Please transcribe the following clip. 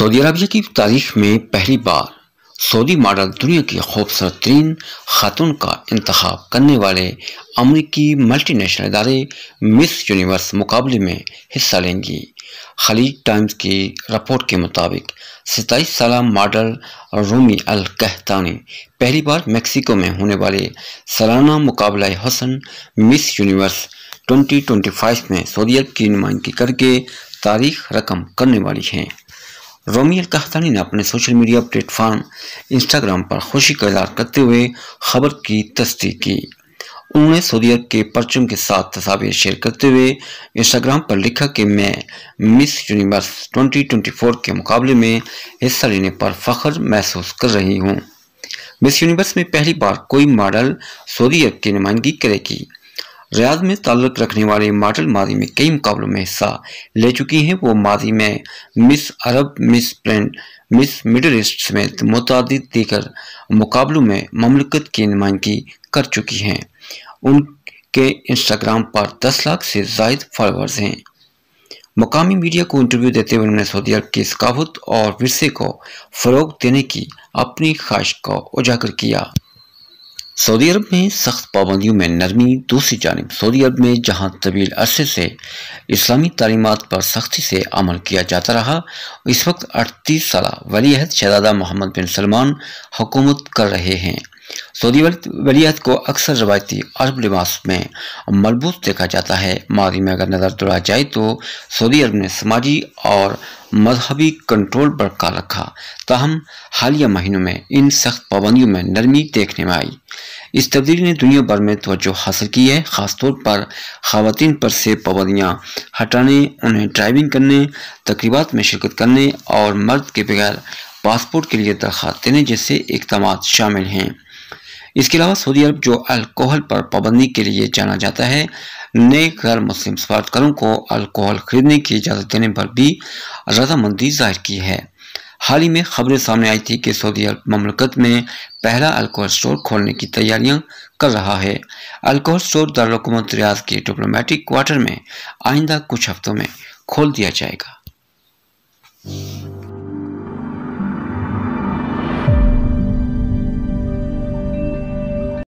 Saudi Arabia की तारीख में पहली बार सऊदी मॉडल दुनिया की खूबसूरत तरीन खातून का इंतखब करने वाले अमरीकी मल्टी नेशनल इदारे मिस यूनिवर्स मुकाबले में हिस्सा लेंगी खलीज टाइम्स की रिपोर्ट के मुताबिक सताईस साल मॉडल रोमी अल कहतानी पहली बार मेक्सिको में होने वाले सालाना मुकाबला हसन मिस यूनिवर्स 2025 में सऊदी अरब की नुमाइंदगी करके तारीख रकम करने वाली हैं रोमियल कहतानी ने अपने सोशल मीडिया प्लेटफॉर्म इंस्टाग्राम पर खुशी का इजहार करते हुए खबर की तस्दीक की उन्होंने सऊदी अरब के परचम के साथ तस्वीर शेयर करते हुए इंस्टाग्राम पर लिखा कि मैं मिस यूनिवर्स 2024 के मुकाबले में हिस्सा लेने पर फख्र महसूस कर रही हूँ मिस यूनिवर्स में पहली बार कोई मॉडल सऊदी अरब की नुमाइंदगी करेगी रियाज में ताल्लुक रखने वाले मॉडल माजी में कई मुकाबलों में हिस्सा ले चुकी हैं वो माजी में मिस अरब मिस प्लेन मिस मिडल ईस्ट समेत मुतद दीगर मुकाबलों में ममलकत की नुमाइंदगी कर चुकी हैं उनके इंस्टाग्राम पर दस लाख से जायद फॉलोअर्स हैं मकामी मीडिया को इंटरव्यू देते हुए उन्होंने सऊदी अरब की सकाफत और विरसे को फ़रोग देने की अपनी ख्वाहिश को उजागर किया सऊदी अरब में सख्त पाबंदियों में नरमी दूसरी जानब सऊदी अरब में जहां तवील अरसे से इस्लामी तालीमत पर सख्ती से अमल किया जाता रहा इस वक्त अड़तीस साल वलीहद शहजादा मोहम्मद बिन सलमान हुकूमत कर रहे हैं सऊदी वलीहद को अक्सर रवायती अरब लिबास में मलबूस देखा जाता है माजी में अगर नज़र दौड़ा जाए तो सऊदी अरब ने समाजी और मजहबी कंट्रोल पर का रखा ताहम हालिया महीनों में इन सख्त पाबंदियों में नरमी देखने में आई इस तब्दीली ने दुनिया भर में तोज्जो हासिल की है ख़ासतौर पर खातन पर से पाबंदियाँ हटाने उन्हें ड्राइविंग करने तकरीबा में शिरकत करने और मर्द के बगैर पासपोर्ट के लिए दरख्वास्त देने जैसे इकदाम शामिल हैं इसके अलावा सऊदी अरब जो अल्कोहल पर पाबंदी के लिए जाना जाता है नए गैर मुस्लिम सफारतकारों को अल्कोहल खरीदने की इजाज़त देने पर भी रजामंदी जाहिर की है हाल ही में खबरें सामने आई थी कि सऊदी अरब ममलकत में पहला अल्कोहल स्टोर खोलने की तैयारियां कर रहा है अल्कोहल स्टोर दारकूमत रियाज के डिप्लोमेटिक क्वार्टर में आइंदा कुछ हफ्तों में खोल दिया जाएगा